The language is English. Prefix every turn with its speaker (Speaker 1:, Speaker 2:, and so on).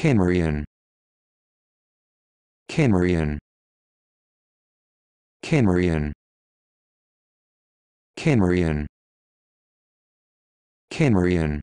Speaker 1: Camerian Camerian Camerian Camerian Camerian